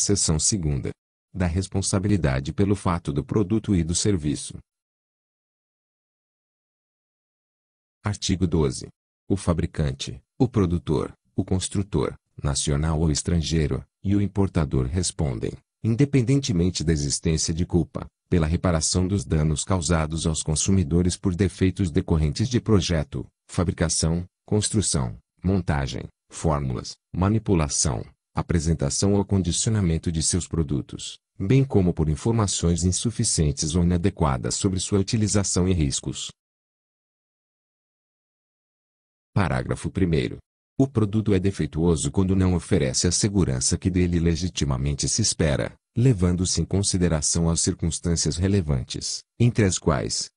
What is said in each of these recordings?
Seção segunda. Da responsabilidade pelo fato do produto e do serviço. Artigo 12. O fabricante, o produtor, o construtor, nacional ou estrangeiro, e o importador respondem, independentemente da existência de culpa, pela reparação dos danos causados aos consumidores por defeitos decorrentes de projeto, fabricação, construção, montagem, fórmulas, manipulação, apresentação ou condicionamento de seus produtos, bem como por informações insuficientes ou inadequadas sobre sua utilização e riscos. Parágrafo 1. O produto é defeituoso quando não oferece a segurança que dele legitimamente se espera, levando-se em consideração as circunstâncias relevantes, entre as quais.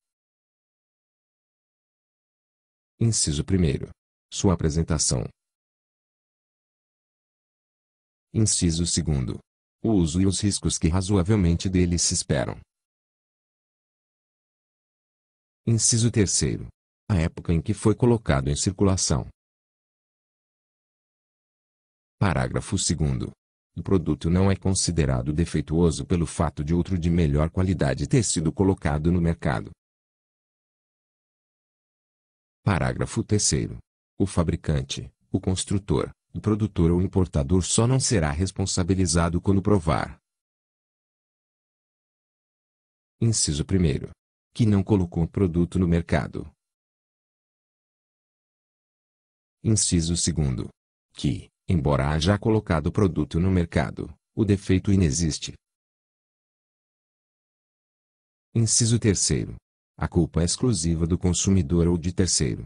Inciso 1. Sua apresentação, Inciso segundo. O uso e os riscos que razoavelmente dele se esperam. Inciso terceiro. A época em que foi colocado em circulação. Parágrafo 2. O produto não é considerado defeituoso pelo fato de outro de melhor qualidade ter sido colocado no mercado. Parágrafo 3. O fabricante, o construtor, o produtor ou importador só não será responsabilizado quando provar. Inciso 1. Que não colocou o produto no mercado. Inciso 2. Que, embora haja colocado o produto no mercado, o defeito inexiste. Inciso 3. A culpa é exclusiva do consumidor ou de terceiro.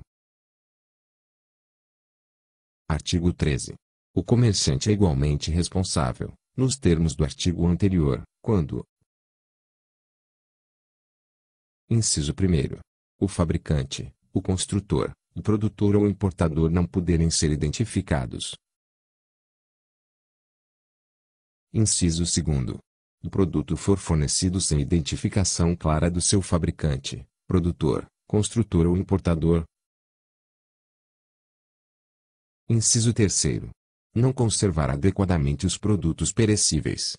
Artigo 13. O comerciante é igualmente responsável, nos termos do artigo anterior, quando Inciso 1. O fabricante, o construtor, o produtor ou o importador não poderem ser identificados. Inciso 2. O produto for fornecido sem identificação clara do seu fabricante, produtor, construtor ou importador, Inciso 3. Não conservar adequadamente os produtos perecíveis.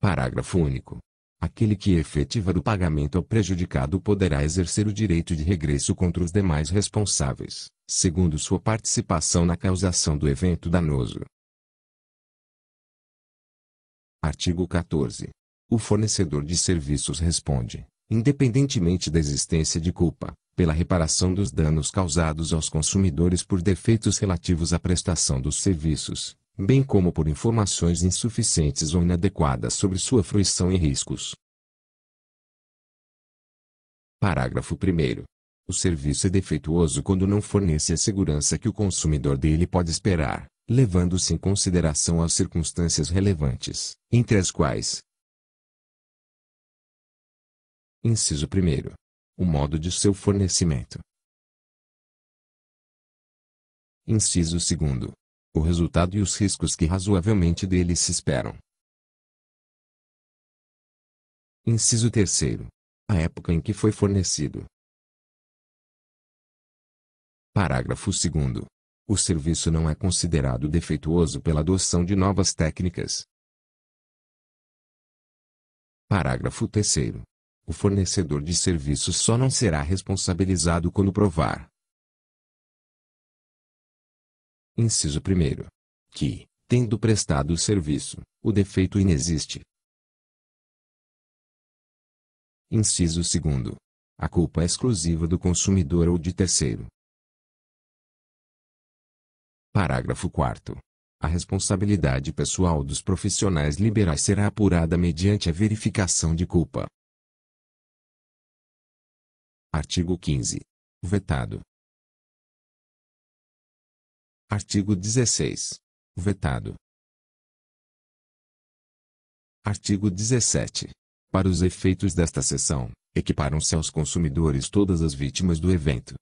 Parágrafo único. Aquele que efetiva do pagamento ao prejudicado poderá exercer o direito de regresso contra os demais responsáveis, segundo sua participação na causação do evento danoso. Artigo 14. O fornecedor de serviços responde, independentemente da existência de culpa, pela reparação dos danos causados aos consumidores por defeitos relativos à prestação dos serviços, bem como por informações insuficientes ou inadequadas sobre sua fruição e riscos. Parágrafo 1. O serviço é defeituoso quando não fornece a segurança que o consumidor dele pode esperar, levando-se em consideração as circunstâncias relevantes, entre as quais: Inciso 1 o modo de seu fornecimento. Inciso 2. O resultado e os riscos que razoavelmente dele se esperam. Inciso 3. A época em que foi fornecido. Parágrafo 2. O serviço não é considerado defeituoso pela adoção de novas técnicas. Parágrafo 3. O fornecedor de serviços só não será responsabilizado quando provar. Inciso 1. Que, tendo prestado o serviço, o defeito inexiste. Inciso 2. A culpa é exclusiva do consumidor ou de terceiro. Parágrafo 4. A responsabilidade pessoal dos profissionais liberais será apurada mediante a verificação de culpa, Artigo 15. Vetado. Artigo 16. Vetado. Artigo 17. Para os efeitos desta sessão, equiparam-se aos consumidores todas as vítimas do evento,